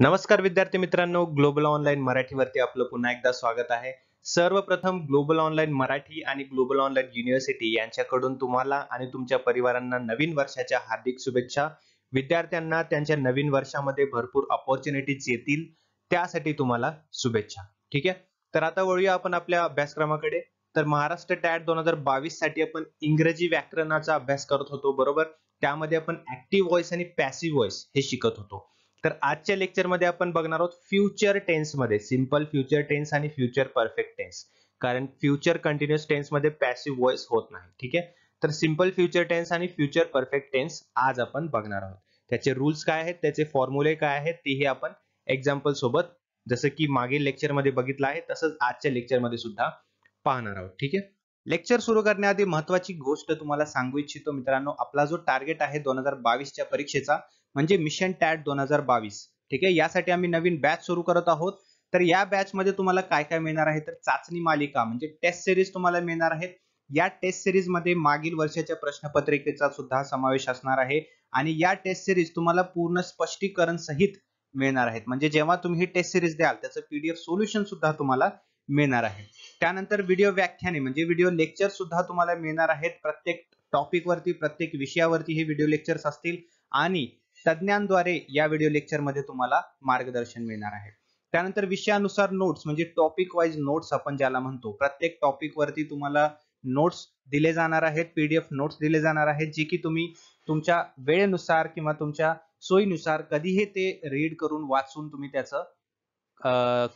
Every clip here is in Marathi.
नमस्कार विद्यार्थी मित्रांनो ग्लोबल ऑनलाईन मराठीवरती आपलं पुन्हा एकदा स्वागत आहे सर्वप्रथम ग्लोबल ऑनलाईन मराठी आणि ग्लोबल ऑनलाईन युनिव्हर्सिटी यांच्याकडून तुम्हाला आणि तुमच्या परिवारांना नवीन वर्षाच्या हार्दिक शुभेच्छा विद्यार्थ्यांना त्यांच्या नवीन वर्षामध्ये भरपूर ऑपॉर्च्युनिटीज येतील त्यासाठी तुम्हाला शुभेच्छा ठीक आहे तर आता वळूया आपण आपल्या अभ्यासक्रमाकडे तर महाराष्ट्र टॅट दोन हजार बावीस साठी आपण इंग्रजी व्याकरणाचा अभ्यास करत होतो बरोबर त्यामध्ये आपण ऍक्टिव्ह व्हॉइस आणि पॅसिव्ह व्हॉइस हे शिकत होतो तर आजच्या लेक्चरमध्ये आपण बघणार आहोत फ्युचर टेन्समध्ये सिम्पल फ्युचर टेन्स आणि फ्युचर परफेक्ट टेन्स कारण फ्युचर कंटिन्युअस टेन्समध्ये पॅसिव्ह व्हॉइस होत नाही ठीक आहे तर सिम्पल फ्युचर टेन्स आणि फ्युचर परफेक्ट टेन्स आज आपण बघणार आहोत त्याचे रूल्स काय आहेत त्याचे फॉर्म्युले काय आहेत हे आपण एक्झाम्पल सोबत जसं की मागील लेक्चरमध्ये बघितलं आहे तसंच आजच्या लेक्चरमध्ये सुद्धा पाहणार आहोत ठीक आहे लेक्चर सुरू करण्याआधी महत्वाची गोष्ट तुम्हाला सांगू इच्छितो मित्रांनो आपला जो टार्गेट आहे दोन हजार बावीसच्या परीक्षेचा म्हणजे मिशन टॅट दोन हजार बावीस ठीक आहे यासाठी आम्ही नवीन बॅच सुरू करत आहोत तर या बॅच मध्ये तुम्हाला काय काय मिळणार आहे तर चाचणी मालिका म्हणजे टेस्ट सिरीज तुम्हाला मिळणार आहेत या टेस्ट सिरीज मध्ये मागील वर्षाच्या प्रश्नपत्रिकेचा सुद्धा समावेश असणार आहे आणि या टेस्ट सिरीज तुम्हाला पूर्ण स्पष्टीकरण सहित मिळणार आहेत म्हणजे जेव्हा तुम्ही ही टेस्ट सिरीज द्याल त्याचं पीडीएफ सोल्युशन सुद्धा तुम्हाला मिळणार आहे त्यानंतर व्हिडिओ व्याख्याने म्हणजे व्हिडिओ लेक्चर सुद्धा तुम्हाला मिळणार आहेत प्रत्येक टॉपिक वरती प्रत्येक विषयावरती हे व्हिडिओ लेक्चर्स असतील आणि तज्ञांद्वारे या व्हिडिओ लेक्चरमध्ये तुम्हाला मार्गदर्शन मिळणार आहे त्यानंतर विषयानुसार नोट्स म्हणजे टॉपिक वाईज नोट्स आपण ज्याला म्हणतो प्रत्येक टॉपिक वरती तुम्हाला नोट्स दिले जाणार आहेत पीडीएफ नोट्स दिले जाणार आहेत जे की तुम्ही तुमच्या वेळेनुसार किंवा तुमच्या सोयीनुसार कधीही ते रीड करून वाचून तुम्ही त्याचं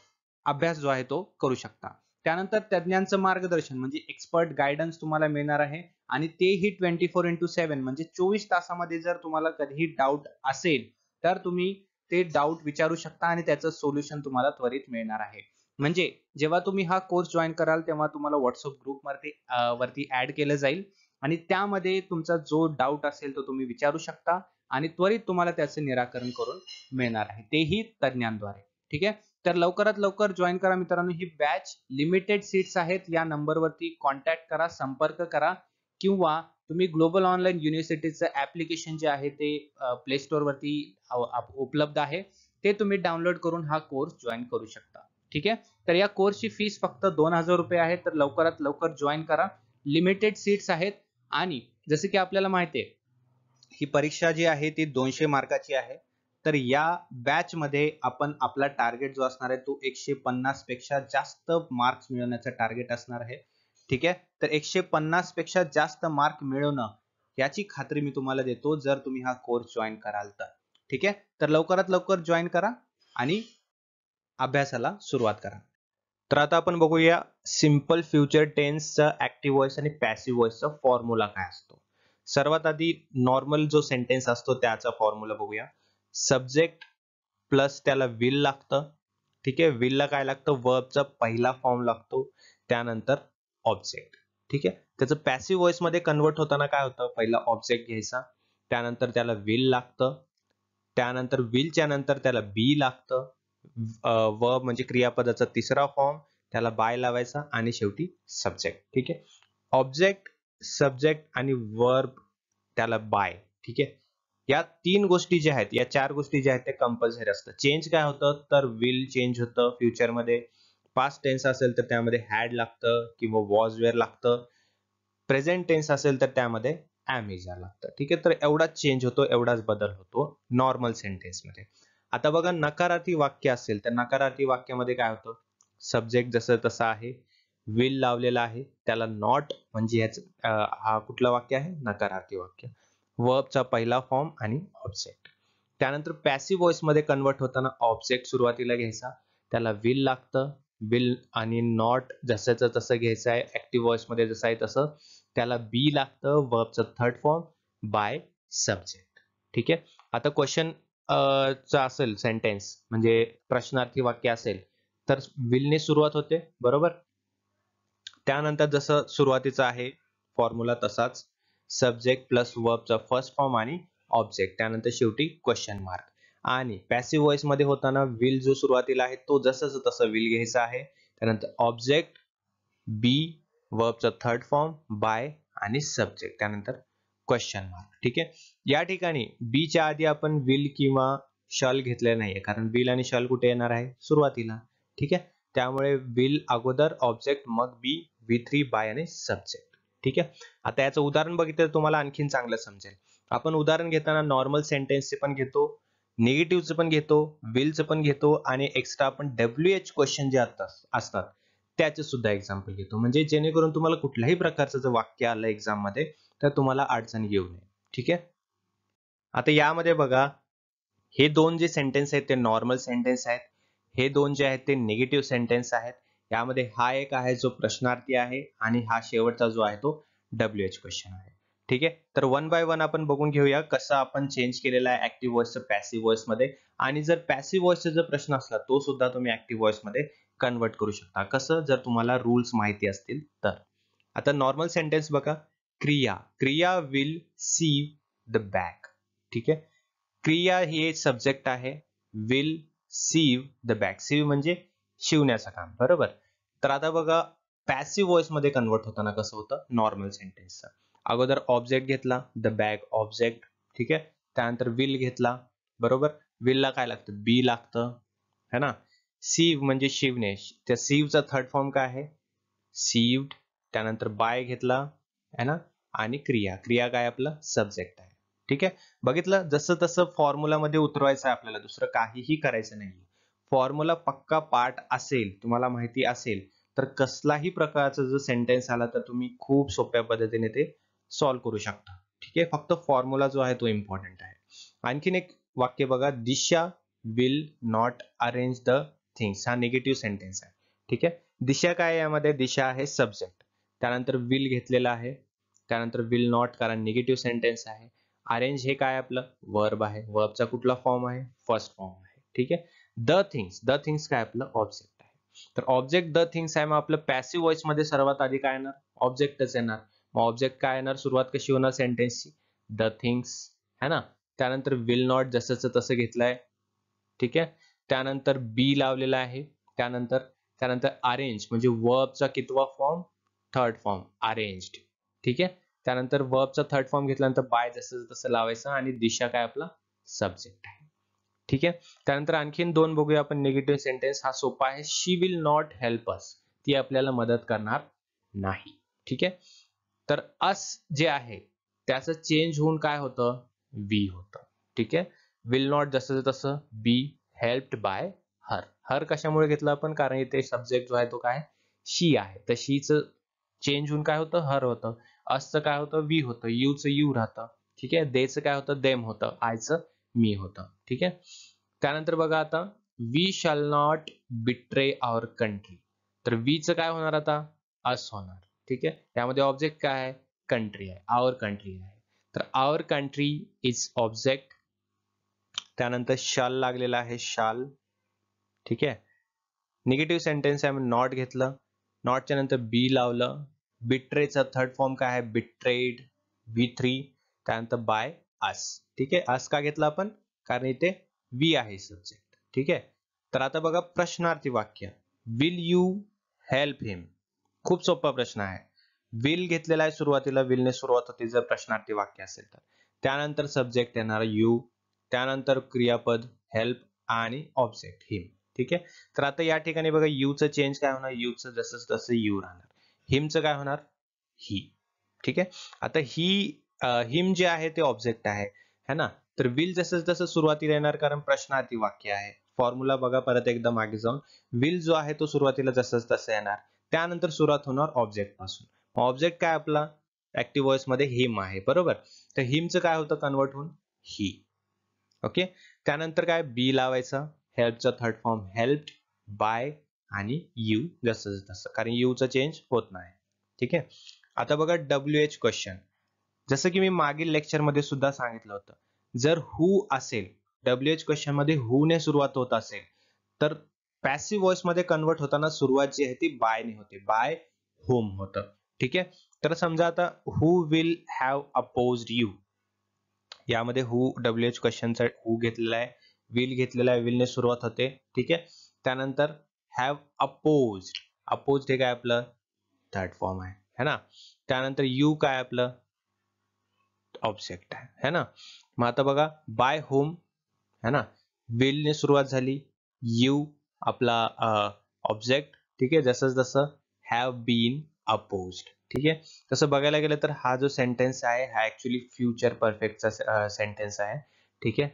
अभ्यास जो आहे तो करू शकता त्यानंतर तज्ज्ञांचं मार्गदर्शन म्हणजे एक्सपर्ट गायडन्स तुम्हाला मिळणार आहे आणि तेही ट्वेंटी फोर इंटू सेव्हन म्हणजे चोवीस तासामध्ये जर तुम्हाला कधीही डाऊट असेल तर तुम्ही ते डाऊट विचारू शकता आणि त्याचं सोल्युशन तुम्हाला त्वरित मिळणार आहे म्हणजे जेव्हा तुम्ही हा कोर्स जॉईन कराल तेव्हा तुम्हाला व्हॉट्सअप ग्रुप वरती ऍड केलं जाईल आणि त्यामध्ये तुमचा जो डाऊट असेल तो तुम्ही विचारू शकता आणि त्वरित तुम्हाला त्याचे निराकरण करून मिळणार आहे तेही तज्ञांद्वारे ठीक आहे तर लवकरात लवकर जॉईन करा मित्रांनो ही बॅच लिमिटेड सीट्स आहेत या नंबरवरती कॉन्टॅक्ट करा संपर्क करा किंवा तुम्ही ग्लोबल ऑनलाईन युनिव्हर्सिटीचं ऍप्लिकेशन जे आहे ते प्ले वरती उपलब्ध आहे ते तुम्ही डाउनलोड करून हा कोर्स जॉईन करू शकता ठीक आहे तर या कोर्सची फीस फक्त दोन हजार रुपये आहे तर लवकरात लवकर जॉईन करा लिमिटेड सीट्स आहेत आणि जसे की आपल्याला माहिती आहे ही परीक्षा जी आहे ती दोनशे मार्काची आहे तर या बॅच मध्ये आपण आपला टार्गेट जो असणार आहे तो एकशे पन्नास पेक्षा जास्त मार्क्स मिळवण्याचा टार्गेट असणार आहे ठीक आहे तर एकशे पन्नास पेक्षा जास्त मार्क मिळवणं याची खात्री मी तुम्हाला देतो जर तुम्ही हा कोर्स जॉईन कराल तर ठीक आहे तर लवकरात लवकर जॉईन करा आणि अभ्यासाला सुरुवात करा तर आता आपण बघूया सिम्पल फ्युचर टेन्सचा ऍक्टिव्ह व्हॉइस आणि पॅसिव्ह व्हॉइसचा फॉर्म्युला काय असतो सर्वात आधी नॉर्मल जो सेंटेन्स असतो त्याचा फॉर्म्युला बघूया सब्जेक्ट प्लस त्याला विल लागतं ठीक आहे विलला काय लागतं वर्बचा पहिला फॉर्म लागतो त्यानंतर ऑब्जेक्ट ठीक आहे त्याचं पॅसिव्ह व्हॉइस मध्ये कन्वर्ट होताना काय होतं पहिला ऑब्जेक्ट घ्यायचा त्यानंतर त्याला विल लागतं त्यानंतर विलच्या नंतर त्याला बी लागतं व म्हणजे क्रियापदाचा तिसरा फॉर्म त्याला बाय लावायचा आणि शेवटी सब्जेक्ट ठीक आहे ऑब्जेक्ट सब्जेक्ट आणि वर्ब त्याला बाय ठीक आहे या तीन गोष्टी ज्या आहेत या चार गोष्टी ज्या आहेत त्या कंपल्सरी असतात चेंज काय होतं तर विल चेंज होतं फ्युचरमध्ये पास्ट टेन्स असेल तर त्यामध्ये हॅड लागतं किंवा वॉज वेअर लागतं प्रेझेंट टेन्स असेल तर त्यामध्ये ॲमेझॉन लागतं ठीक आहे तर एवढाच चेंज होतो एवढाच बदल होतो नॉर्मल सेंटेन्समध्ये आता बघा नकारार्थी वाक्य असेल तर नकारार्थी वाक्यामध्ये काय होतं सब्जेक्ट जसं तसं आहे विल लावलेला आहे त्याला नॉट म्हणजे ह्याच हा कुठलं वाक्य आहे नकारार्थी वाक्य चा पहिला फॉर्म आणि ऑब्जेक्ट त्यानंतर पॅसिव्ह मध्ये कन्वर्ट होताना ऑब्जेक्ट सुरुवातीला घ्यायचा त्याला विल लागतं विल आणि नॉट जसंचं तसं घ्यायचं आहे ऍक्टिव्ह मध्ये जसं आहे तसं त्याला बी लागतं चा थर्ड फॉर्म बाय सब्जेक्ट ठीक आहे आता क्वेश्चन चा असेल सेंटेन्स म्हणजे प्रश्नार्थी वाक्य असेल तर विलने सुरुवात होते बरोबर त्यानंतर जसं सुरुवातीचा आहे फॉर्म्युला तसाच सब्जेक्ट प्लस वर्बचा फर्स्ट फॉर्म आणि ऑब्जेक्ट त्यानंतर शेवटी क्वेश्चन मार्क आणि पॅसिव्ह वॉइस मध्ये होताना विल जो सुरुवातीला आहे तो जसं तसं विल घ्यायचा आहे त्यानंतर ऑब्जेक्ट बी वर्बचा थर्ड फॉर्म बाय आणि सब्जेक्ट त्यानंतर क्वेश्चन मार्क ठीक आहे या ठिकाणी बी च्या आधी आपण विल किंवा शॉल घेतले नाहीये कारण विल आणि शॉल कुठे येणार आहे सुरुवातीला ठीक आहे त्यामुळे विल अगोदर ऑब्जेक्ट मग बी व्ही थ्री बाय आणि सब्जेक्ट ठीक आहे आता याचं उदाहरण बघितलं तुम्हाला आणखीन चांगलं समजेल आपण उदाहरण घेताना नॉर्मल सेंटेन्सचे पण घेतो निगेटिव्हचं पण घेतो विलचं पण घेतो आणि एक्स्ट्रा आपण डब्ल्यू एच क्वेश्चन जे असतात त्याचे सुद्धा एक्झाम्पल घेतो म्हणजे जेणेकरून तुम्हाला कुठल्याही प्रकारचं जर वाक्य आलं एक्झाम मध्ये तर तुम्हाला अडचण येऊ नये ठीक आहे आता यामध्ये बघा हे दोन जे सेंटेन्स आहेत ते नॉर्मल सेंटेन्स आहेत हे दोन जे आहेत ते निगेटिव्ह सेंटेन्स आहेत यामध्ये हा एक आहे जो प्रश्नार्थी आहे आणि हा शेवटचा जो आहे तो डब्ल्यू एच क्वेश्चन आहे ठीक आहे तर वन बाय वन आपण बघून घेऊया कसं आपण चेंज केलेला आहे ऍक्टिव्ह व्हॉइस पॅसिव्ह व्हॉइस मध्ये आणि जर पॅसिव्ह व्हॉइसचा जो प्रश्न असला तो सुद्धा तुम्ही ऍक्टिव्ह व्हॉइस मध्ये कन्वर्ट करू शकता कसं जर तुम्हाला रूल्स माहिती असतील तर आता नॉर्मल सेंटेन्स बघा क्रिया क्रिया विल सी द बॅग ठीक आहे क्रिया ही एक सब्जेक्ट आहे will sew the bag sew म्हणजे शिवण्याचं काम बरोबर तर आता बघा पॅसिव्ह व्हॉइस मध्ये कन्वर्ट होताना कसं होतं नॉर्मल सेंटेन्सचं अगोदर ऑब्जेक्ट घेतला द बॅग ऑब्जेक्ट ठीक आहे त्यानंतर विल घेतला बरोबर विल ला काय लागतं बी लागतं है ना सीव म्हणजे शिवनेश त्या सीवचा थर्ड फॉर्म काय आहे सीव्ड त्यानंतर बाय घेतला है ना आणि क्रिया क्रिया काय आपलं सब्जेक्ट आहे ठीक आहे बघितलं जसं तसं फॉर्म्युलामध्ये उतरवायचं आहे आपल्याला दुसरं काहीही करायचं नाही फॉर्म्युला पक्का पार्ट असेल तुम्हाला माहिती असेल तर कसलाही प्रकारचा जर सेंटेन्स आला तर तुम्ही खूप सोप्या पद्धतीने ते सॉल्व्ह करू शकता ठीक आहे फक्त फॉर्म्युला जो आहे तो इम्पॉर्टंट आहे आणखीन एक वाक्य बघा Disha will not arrange the things हा निगेटिव्ह सेंटेन्स आहे ठीक आहे दिशा काय यामध्ये दिशा आहे सब्जेक्ट त्यानंतर विल घेतलेला आहे त्यानंतर विल नॉट कारण निगेटिव्ह सेंटेन्स आहे अरेंज हे काय आपलं वर्ब आहे वर्बचा कुठला फॉर्म आहे फर्स्ट फॉर्म आहे ठीक आहे द थिंग्स द थिंग्स काय आपलं ऑब्जेक्ट आहे तर ऑब्जेक्ट द थिंग्स आहे मग आपलं पॅसिव्ह वॉइस मध्ये सर्वात आधी काय येणार ऑब्जेक्टच येणार मग ऑब्जेक्ट काय येणार सुरुवात कशी होणार सेंटेन्सची द थिंग्स है ना त्यानंतर विल नॉट जसं तसं घेतलंय ठीक आहे त्यानंतर बी लावलेला आहे त्यानंतर त्यानंतर अरेंज म्हणजे वर्बचा कितवा फॉर्म थर्ड फॉर्म अरेंज ठीक आहे त्यानंतर वर्बचा थर्ड फॉर्म घेतल्यानंतर बाय जसं तसं लावायचं आणि दिशा काय आपला सब्जेक्ट आहे ठीक आहे त्यानंतर आणखीन दोन बघूया आपण निगेटिव्ह सेंटेन्स हा सोपा आहे she will not help us ती आपल्याला मदत करणार नाही ठीक आहे तर अस जे आहे त्याचं चेंज होऊन काय होतं वी होतं ठीक आहे विल नॉट जसं तसं बी हेल्प्ड बाय हर हर कशामुळे घेतलं आपण कारण इथे सब्जेक्ट जो आहे तो काय शी आहे तर शीचं चेंज होऊन काय होतं हर होतं च काय होतं वी होतं च यू राहतं ठीक आहे च काय होतं देम होतं आयचं मी होता ठीक आहे त्यानंतर बघा आता we shall not betray our country तर वीचं काय होणार आता अस होणार ठीक आहे त्यामध्ये ऑब्जेक्ट काय आहे कंट्री आहे आवर कंट्री आहे तर आवर कंट्री इज ऑब्जेक्ट त्यानंतर शाल लागलेला आहे शाल ठीक आहे निगेटिव्ह सेंटेन्स आहे नॉट घेतलं नॉटच्या नंतर बी लावलं बिट्रेचा थर्ड फॉर्म काय आहे बिट्रेड बी थ्री त्यानंतर बाय आस ठीक आहे अस का घेतला आपण कारण इथे वी आहे सब्जेक्ट ठीक आहे तर आता बघा प्रश्नार्थी वाक्य विल यू हेल्प हिम खूप सोपा प्रश्न आहे विल घेतलेला आहे सुरुवातीला विलने सुरुवात होती जर प्रश्नार्थी वाक्य असेल तर त्यानंतर सब्जेक्ट येणार यू त्यानंतर क्रियापद हेल्प आणि ऑब्जेक्ट हिम ठीक आहे तर आता या ठिकाणी बघा यूचं चेंज काय होणार यूचं जसं तसं यू राहणार हिमचं काय होणार ही ठीक आहे आता ही हिम जे आहे ते ऑब्जेक्ट आहे है ना तर विल जसं जसं सुरुवातीला येणार कारण प्रश्नार्थी वाक्य आहे फॉर्म्युला बघा परत एकदा मागे जाऊन विल जो आहे तो सुरुवातीला जस तसं येणार त्यानंतर सुरुवात होणार ऑब्जेक्ट पासून ऑब्जेक्ट काय आपला ऍक्टिव्ह व्हॉइस मध्ये हिम आहे बरोबर तर हिमचं काय होतं कन्वर्ट होऊन ही ओके त्यानंतर काय बी लावायचं हेल्पचा थर्ड फॉर्म हेल्प बाय आणि यू जसं तसं कारण यूचं चेंज होत नाही ठीक आहे आता बघा डब्ल्यू एच क्वेश्चन जसं की मी मागील लेक्चरमध्ये सुद्धा सांगितलं होतं जर हू असेल डब्ल्यू एच क्वेश्चन मध्ये हु ने सुरुवात होत असेल तर पॅसिव्ह वॉइस मध्ये कन्वर्ट होताना सुरुवात जी आहे ती बाय ने होते बाय होम होतं ठीक आहे तर समजा आता who will have oppose you यामध्ये हु डब्ल्यू एच क्वेश्चनचा हु घेतलेला आहे विल घेतलेला आहे विलने सुरुवात होते ठीक आहे त्यानंतर हॅव अपोज अपोज हे काय आपलं थर्ड फॉर्म आहे है ना त्यानंतर यू काय आपलं ऑब्जेक्ट आहे है ना मग आता बघा बाय होम है ना ने सुरुवात झाली यू आपला ऑब्जेक्ट ठीक आहे जसं जसं हॅव बीन अपोज ठीक आहे तसं बघायला गेलं तर हा जो सेंटेन्स आहे हा ऍक्च्युली फ्युचर परफेक्टचा सेंटेन्स आहे ठीक आहे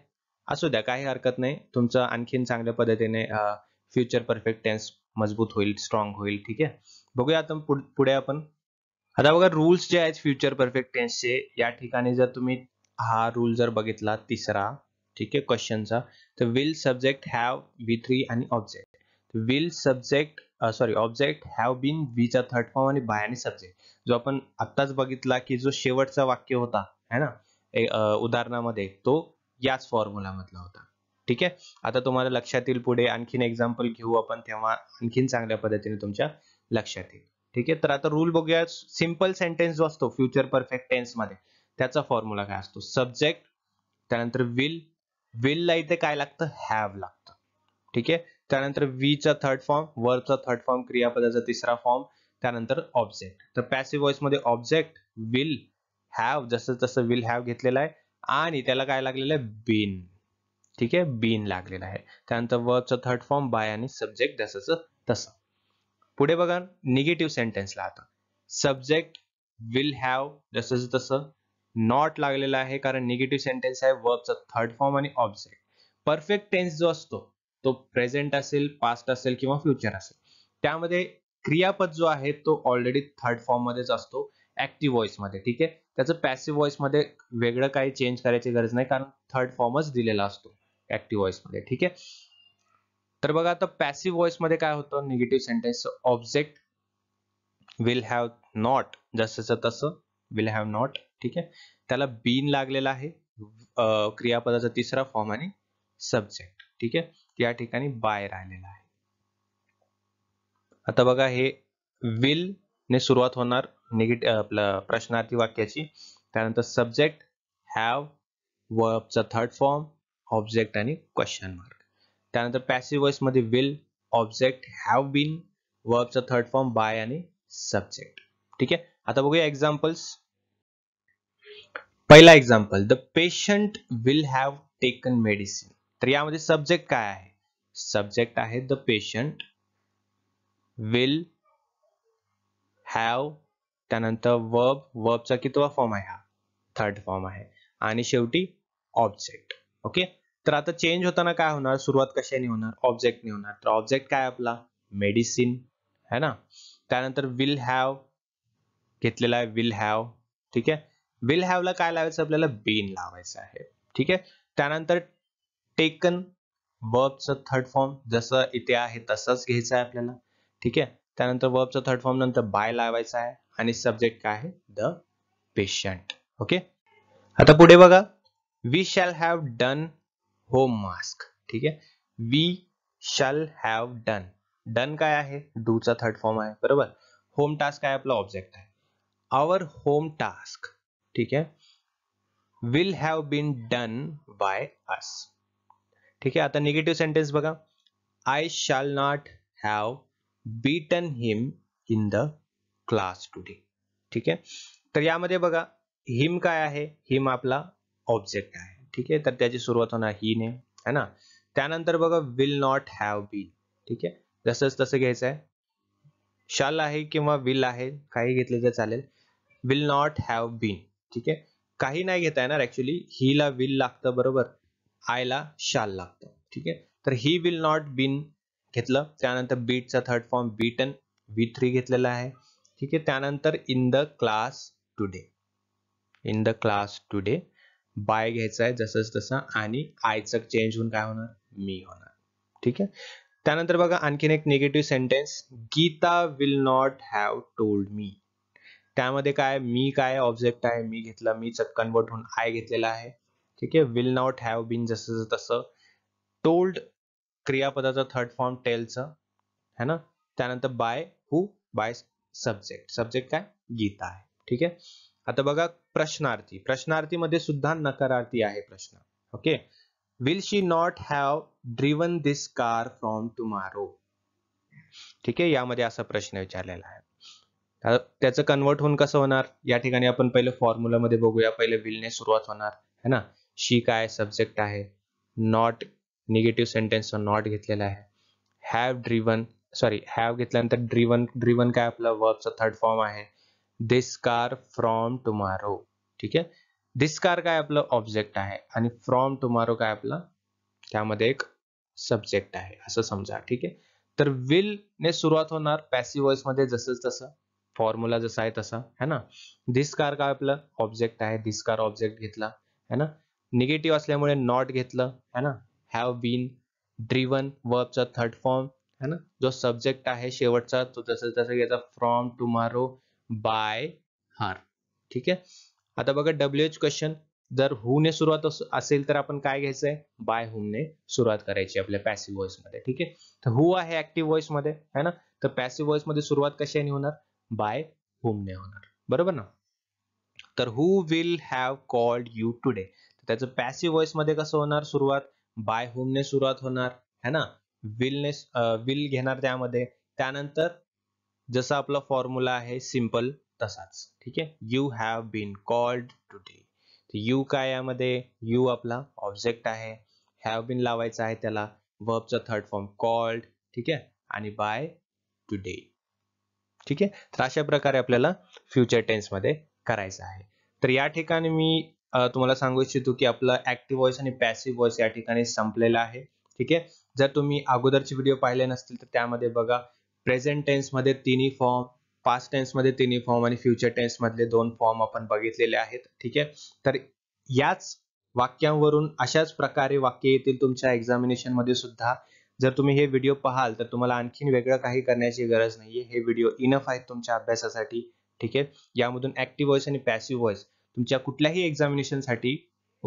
असू द्या काही हरकत नाही तुमचं आणखीन चांगल्या पद्धतीने फ्युचर परफेक्ट टेन्स मजबूत होईल स्ट्रॉंग होईल ठीक आहे बघूया आता पुढे आपण आता बघा रूल्स जे आहेत फ्युचर परफेक्ट टेन्सचे या ठिकाणी जर तुम्ही हा रूल जर बघितला तिसरा ठीक आहे क्वेश्चनचा तर will subject have V three आणि object will subject sorry object have been व्हीचा थर्ड फॉर्म आणि बाय आणि सब्जेक्ट जो आपण आत्ताच बघितला की जो शेवटचा वाक्य होता है ना उदाहरणामध्ये तो याच फॉर्म्युलामधला होता ठीक आहे आता तुम्हाला लक्षात येईल पुढे आणखीन एक्झाम्पल घेऊ आपण तेव्हा आणखीन चांगल्या पद्धतीने तुमच्या लक्षात येईल ठीक आहे तर आता रूल बघूया सिम्पल सेंटेन्स जो असतो फ्युचर परफेक्ट टेन्स मध्ये त्याचा फॉर्म्युला काय असतो सब्जेक्ट त्यानंतर विल विल ला इथे काय लागतं हॅव लागतं ठीक आहे त्यानंतर चा थर्ड फॉर्म वरचा थर्ड फॉर्म क्रियापदाचा तिसरा फॉर्म त्यानंतर ऑब्जेक्ट तर पॅसिव्ह वॉइस मध्ये ऑब्जेक्ट विल हॅव जसं तसं विल हॅव घेतलेलं आहे आणि त्याला काय लागलेलं आहे बीन ठीक आहे बीन लागलेला आहे त्यानंतर चा थर्ड फॉर्म बाय आणि सब्जेक्ट जसं तसं पुढे बघा निगेटिव्ह सेंटेन्सला आता सब्जेक्ट विल हॅव जसं तसं नॉट लागलेलं आहे कारण निगेटिव्ह सेंटेन्स आहे वर्बचा थर्ड फॉर्म आणि ऑब्जेक्ट परफेक्ट टेन्स जो असतो तो प्रेझेंट असेल पास्ट असेल किंवा फ्युचर असेल त्यामध्ये क्रियापद जो आहे तो ऑलरेडी थर्ड फॉर्म मध्येच असतो ऍक्टिव्ह मध्ये ठीक आहे त्याचं पॅसिव्ह मध्ये वेगळं काही चेंज करायची गरज नाही कारण थर्ड फॉर्मच दिलेला असतो ऍक्टिव्ह मध्ये ठीक आहे तर बघा आता पॅसिव्ह मध्ये काय होतं negative sentence object will have not जसं तसं विल हॅव नॉट ठीक आहे त्याला बीन लागलेला आहे क्रियापदाचा तिसरा फॉर्म आणि सब्जेक्ट ठीक आहे या ठिकाणी बाय राहिलेला आहे आता बघा हे विल ने सुरुवात होणार निगेटिव्ह आपलं प्रश्नार्थी वाक्याची त्यानंतर सब्जेक्ट हॅव वर्बचा थर्ड फॉर्म ऑब्जेक्ट आणि क्वेश्चन मार्क त्यानंतर पॅसिव्ह मध्ये विल ऑब्जेक्ट हॅव बीन वर्बचा थर्ड फॉर्म बाय आणि सब्जेक्ट ठीक आहे आता बघूया एक्झाम्पल्स पहिला example the patient will have taken medicine तर यामध्ये सब्जेक्ट काय आहे सब्जेक्ट आहे द पेशंट विल हॅव त्यानंतर वर्ब वर्बचा कितवा फॉर्म आहे हा थर्ड फॉर्म आहे आणि शेवटी ऑब्जेक्ट ओके तर आता चेंज होताना काय होणार सुरुवात कशाने होणार ऑब्जेक्ट ऑब्जेक्टने होणार तर ऑब्जेक्ट काय आपला मेडिसिन है ना त्यानंतर विल हॅव घेतलेला आहे विल हॅव ठीक आहे विल हॅवला काय लावायचं आपल्याला बीन लावायचं आहे ठीक आहे त्यानंतर टेकन वर्बचं थर्ड फॉर्म जसं इथे आहे तसंच घ्यायचं आहे आपल्याला ठीक आहे त्यानंतर वर्बचं थर्ड फॉर्म नंतर बाय लावायचं आहे आणि सब्जेक्ट काय आहे द पेशंट ओके आता पुढे बघा we shall have done home task ठीक है we shall have done done है डू चा थर्ड फॉर्म है बरबर होम टास्क का अपना ऑब्जेक्ट है आवर होम टास्क ठीक है will have been done by us ठीक है आता निगेटिव सेंटेन्स बगा I shall not have beaten him in the class today ठीक है तो यह बिम का है हिम आपला ऑब्जेक्ट है ठीक आहे तर त्याची सुरुवात होणार ही ने है ना त्यानंतर बघा विल नॉट हॅव बी ठीक आहे जसंच तसं घ्यायचं आहे शाल आहे किंवा विल आहे काही घेतलं तर चालेल विल नॉट हॅव बीन ठीक आहे काही नाही घेता येणार ऍक्च्युली ला विल लागतं बरोबर आय ला शाल लागतं ठीक आहे तर ही विल नॉट बीन घेतलं त्यानंतर बीटचा third form beaten V three घेतलेला आहे ठीक आहे त्यानंतर in the class today in the class today by घ्यायचा आहे जसंच तसं आणि आयचं चेंज होऊन काय होणार मी होणार ठीक आहे त्यानंतर बघा आणखीन एक negative sentence Geeta will not have told me त्यामध्ये काय मी काय ऑब्जेक्ट आहे मी घेतला मी कन्वर्ट होऊन आय घेतलेला आहे ठीक आहे विल नॉट हॅव बीन जसं तसं टोल्ड क्रियापदाचा थर्ड फॉर्म टेलचं है ना त्यानंतर by who by subject subject काय गीता आहे ठीक आहे आता बघा प्रश्नार्थी प्रश्नार्थीमध्ये सुद्धा नकारार्थी आहे प्रश्न okay will she not have driven this car from tomorrow ठीक आहे यामध्ये असा प्रश्न विचारलेला आहे त्याचं कन्वर्ट होऊन कसं होणार या ठिकाणी आपण पहिले फॉर्म्युलामध्ये बघूया पहिले विलने सुरुवात होणार है ना शी काय सब्जेक्ट आहे नॉट निगेटिव्ह सेंटेन्स नॉट घेतलेला आहे हॅव ड्रिवन सॉरी हॅव घेतल्यानंतर ड्रिवन ड्रिवन काय आपला वर्बचा थर्ड फॉर्म आहे दिस कार फ्रॉम टुमारो ठीक आहे दिस कार काय आपलं ऑब्जेक्ट आहे आणि फ्रॉम टुमारो काय आपला त्यामध्ये एक सब्जेक्ट आहे असं समजा ठीक आहे तर विल ने सुरुवात होणार पॅसिव्ह वॉइस मध्ये जसं तसं फॉर्म्युला जसा आहे तसा है ना दिस कार काय आपलं ऑब्जेक्ट आहे दिस कार ऑब्जेक्ट घेतला है ना निगेटिव्ह असल्यामुळे नॉट घेतलं है ना हॅव बीन ड्रिवन वर्बचा थर्ड फॉर्म है ना जो सब्जेक्ट आहे शेवटचा तो जसं जसं घ्यायचा फ्रॉम टुमारो बाय हार ठीक आहे आता बघा डब्ल्यू एच क्वेश्चन जर हुने सुरुवात असेल तर आपण काय घ्यायचं आहे बाय हुमने सुरुवात करायची आपल्या पॅसिव्ह व्हॉइस मध्ये ठीक आहे तर हु आहे ऍक्टिव्ह व्हॉइस मध्ये है ना तर पॅसिव्ह व्हॉइस मध्ये सुरुवात कशाने होणार बाय हुमने होणार बरोबर ना तर who will have called you today त्याचं पॅसिव्ह व्हॉइस मध्ये कसं होणार सुरुवात बाय हुमने सुरुवात होणार है ना विलनेस विल घेणार त्यामध्ये त्यानंतर जसा आपला फॉर्म्युला आहे सिंपल तसाच ठीक आहे you have been called today you काय यामध्ये यू आपला ऑब्जेक्ट आहे हॅव बीन लावायचा आहे त्याला वर्बचा थर्ड फॉर्म कॉल्ड ठीक आहे आणि बाय टुडे ठीक आहे तर अशा प्रकारे आपल्याला फ्युचर टेन्समध्ये करायचं आहे तर या ठिकाणी मी तुम्हाला सांगू इच्छितो की आपला ऍक्टिव्ह व्हॉइस आणि पॅसिव्ह व्हॉइस या ठिकाणी संपलेला आहे ठीक आहे जर तुम्ही अगोदरचे व्हिडिओ पाहिले नसतील तर त्यामध्ये बघा प्रेझेंट टेन्समध्ये तिन्ही फॉर्म पास्ट टेन्समध्ये तिन्ही फॉर्म आणि फ्युचर टेन्समधले दोन फॉर्म आपण बघितलेले आहेत ठीक आहे तर याच वाक्यांवरून अशाच प्रकारे वाक्य येतील तुमच्या एक्झामिनेशनमध्ये सुद्धा जर तुम्ही हे व्हिडिओ पाहाल तर तुम्हाला आणखीन वेगळं काही करण्याची गरज नाहीये हे व्हिडिओ इनफ आहेत तुमच्या अभ्यासासाठी ठीक आहे यामधून ऍक्टिव्ह व्हॉइस आणि पॅसिव्ह व्हॉइस तुमच्या कुठल्याही एक्झामिनेशनसाठी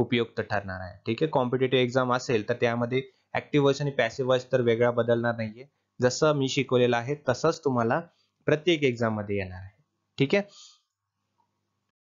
उपयुक्त ठरणार आहे ठीक आहे कॉम्पिटेटिव्ह एक्झाम असेल तर त्यामध्ये ऍक्टिव्ह व्हॉइस आणि पॅसिव्ह व्हॉइस तर वेगळा बदलणार नाहीये जसं मी शिकवलेलं आहे तसंच तुम्हाला प्रत्येक मध्ये येणार आहे ठीक आहे